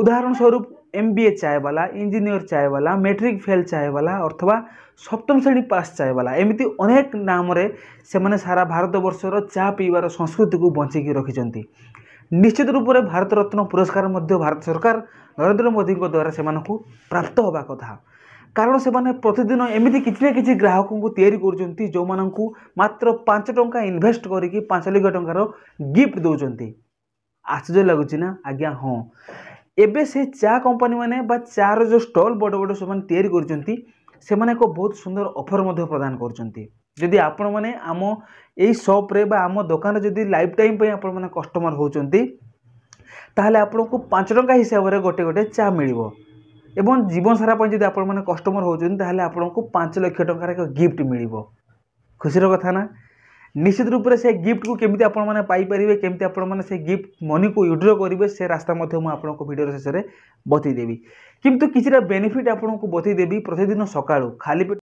उदाहरणस्वरूप M B A चाहेवाला engineer ଚାହେବାଲା ମେଟ୍ରିକ୍ ଫେଲ୍ ଚାହେବାଲା ଅଥବା ସପ୍ତମ ଶ୍ରେଣୀ ପାସ୍ ଚାହେବାଲା ଏମିତି ଅନେକ ନାମରେ ସେମାନେ ସାରା ଭାରତବର୍ଷର ଚା ପିଇବାର ସଂସ୍କୃତିକୁ ବଞ୍ଚିକି ରଖିଛନ୍ତି ନିଶ୍ଚିତ ରୂପରେ ଭାରତରତ୍ନ ପୁରସ୍କାର ମଧ୍ୟ ଭାରତ ସରକାର ନରେନ୍ଦ୍ର ମୋଦିଙ୍କ ଦ୍ୱାରା ସେମାନଙ୍କୁ ପ୍ରାପ୍ତ ହେବା କଥା କାରଣ ସେମାନେ ପ୍ରତିଦିନ ଏମିତି କିଛି ନା କିଛି ଗ୍ରାହକଙ୍କୁ ତିଆରି କରୁଛନ୍ତି ଯେଉଁମାନଙ୍କୁ ମାତ୍ର ପାଞ୍ଚ ଟଙ୍କା ଇନଭେଷ୍ଟ କରିକି ପାଞ୍ଚ ଲକ୍ଷ ଟଙ୍କାର ଗିଫ୍ଟ ଦେଉଛନ୍ତି ଆଶ୍ଚର୍ଯ୍ୟ ଲାଗୁଛି ନା ଆଜ୍ଞା ହଁ ଏବେ ସେ ଚା କମ୍ପାନୀମାନେ ବା ଚା'ର ଯେଉଁ ଷ୍ଟଲ୍ ବଡ଼ ବଡ଼ ସେମାନେ ତିଆରି କରୁଛନ୍ତି ସେମାନେ ଏକ ବହୁତ ସୁନ୍ଦର ଅଫର୍ ମଧ୍ୟ ପ୍ରଦାନ କରୁଛନ୍ତି ଯଦି ଆପଣମାନେ ଆମ ଏଇ ସପ୍ରେ ବା ଆମ ଦୋକାନରେ ଯଦି ଲାଇଫ୍ ଟାଇମ୍ ପାଇଁ ଆପଣମାନେ କଷ୍ଟମର୍ ହେଉଛନ୍ତି ତାହେଲେ ଆପଣଙ୍କୁ ପାଞ୍ଚ ଟଙ୍କା ହିସାବରେ ଗୋଟେ ଗୋଟେ ଚା ମିଳିବ ଏବଂ ଜୀବନସାରା ପାଇଁ ଯଦି ଆପଣମାନେ କଷ୍ଟମର୍ ହେଉଛନ୍ତି ତାହେଲେ ଆପଣଙ୍କୁ ପାଞ୍ଚ ଲକ୍ଷ ଟଙ୍କାର ଏକ ଗିଫ୍ଟ ମିଳିବ ଖୁସିର କଥା ନା ନିଶ୍ଚିତ ରୂପରେ ସେ ଗିଫ୍ଟକୁ କେମିତି ଆପଣମାନେ ପାଇପାରିବେ କେମିତି ଆପଣମାନେ ସେ ଗିଫ୍ଟ ମନିକୁ ୱିଡ୍ର କରିବେ ସେ ରାସ୍ତା ମଧ୍ୟ ମୁଁ ଆପଣଙ୍କ ଭିଡ଼ିଓର ଶେଷରେ ବତେଇଦେବି କିନ୍ତୁ କିଛିଟା ବେନିଫିଟ୍ ଆପଣଙ୍କୁ ବତେଇଦେବି ପ୍ରତିଦିନ ସକାଳୁ ଖାଲି ପେଟ